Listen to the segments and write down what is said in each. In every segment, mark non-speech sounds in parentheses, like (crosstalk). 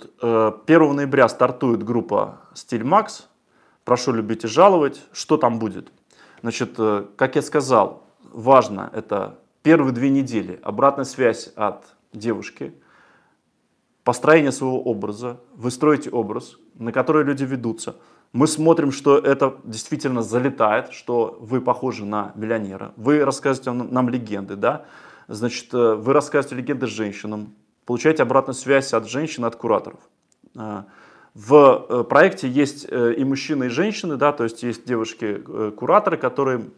1 э, ноября стартует группа «Стиль Макс». Прошу любить и жаловать. Что там будет? Значит, э, как я сказал, важно это первые две недели обратная связь от девушки, построение своего образа. Вы строите образ, на который люди ведутся. Мы смотрим, что это действительно залетает, что вы похожи на миллионера. Вы рассказываете нам легенды, да? Значит, э, вы рассказываете легенды женщинам, получаете обратную связь от женщин, от кураторов. А, в э, проекте есть э, и мужчины, и женщины, да, то есть есть девушки-кураторы, э, которые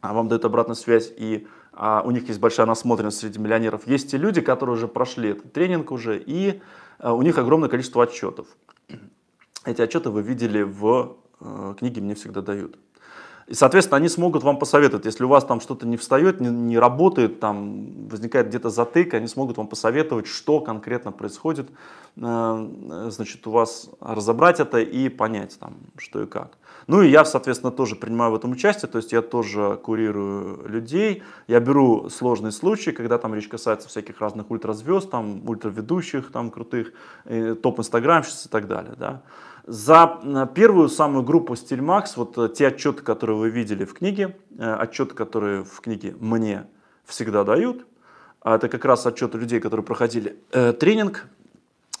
а, вам дают обратную связь, и а, у них есть большая насмотренность среди миллионеров. Есть те люди, которые уже прошли этот тренинг уже, и у них огромное количество отчетов. Эти отчеты вы видели в книге «Мне всегда дают». И, соответственно, они смогут вам посоветовать, если у вас там что-то не встает, не, не работает, там возникает где-то затык, они смогут вам посоветовать, что конкретно происходит, э, значит, у вас разобрать это и понять, там, что и как. Ну и я, соответственно, тоже принимаю в этом участие, то есть я тоже курирую людей, я беру сложные случаи, когда там речь касается всяких разных ультразвезд, там, ультраведущих, там, крутых, э, топ-инстаграмщиц и так далее, да. За э, первую самую группу Стильмакс, вот э, те отчеты, которые вы видели в книге, э, отчеты, которые в книге мне всегда дают, а это как раз отчеты людей, которые проходили э, тренинг,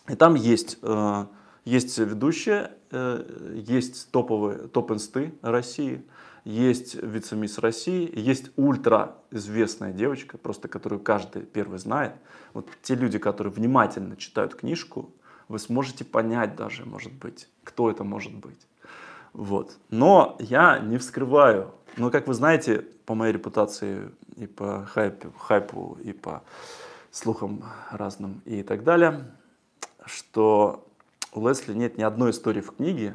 и там есть, э, есть ведущие, э, есть топовые, топ-инсты России, есть вице-мисс России, есть ультра известная девочка, просто которую каждый первый знает. Вот те люди, которые внимательно читают книжку, вы сможете понять даже, может быть, кто это может быть. Вот. Но я не вскрываю. Но, как вы знаете, по моей репутации и по хайпу, хайпу и по слухам разным и так далее, что у Лесли нет ни одной истории в книге,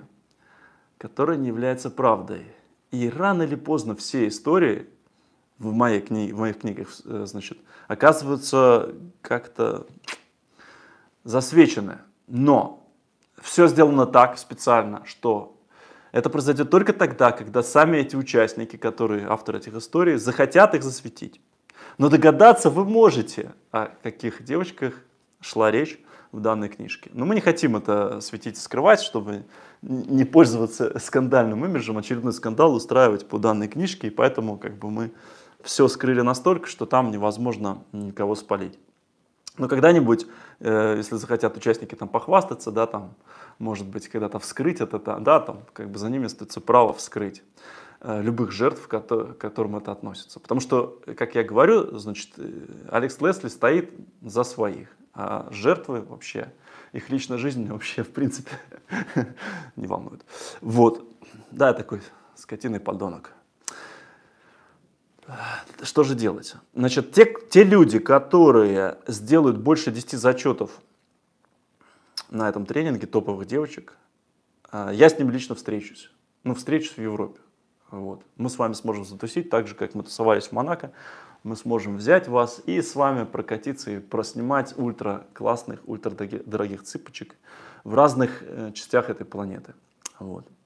которая не является правдой. И рано или поздно все истории в, моей кни... в моих книгах э, значит, оказываются как-то засвечены. Но все сделано так специально, что это произойдет только тогда, когда сами эти участники, которые авторы этих историй, захотят их засветить. Но догадаться вы можете, о каких девочках шла речь в данной книжке. Но мы не хотим это светить и скрывать, чтобы не пользоваться скандальным имиджем, очередной скандал устраивать по данной книжке, и поэтому как бы мы все скрыли настолько, что там невозможно никого спалить. Но когда-нибудь, э, если захотят участники там похвастаться, да, там, может быть, когда-то вскрыть это, да, там, как бы за ними остается право вскрыть э, любых жертв, к которым это относится. Потому что, как я говорю, значит, э, Алекс Лесли стоит за своих, а жертвы вообще, их личная жизнь вообще, в принципе, (laughs) не волнует. Вот, да, такой скотиный подонок. Что же делать? Значит, те, те люди, которые сделают больше 10 зачетов на этом тренинге топовых девочек, а, я с ним лично встречусь. Ну, встречусь в Европе. Вот. Мы с вами сможем затусить, так же, как мы тусовались в Монако. Мы сможем взять вас и с вами прокатиться и проснимать ультра классных, ультра дорогих цыпочек в разных э, частях этой планеты. Вот.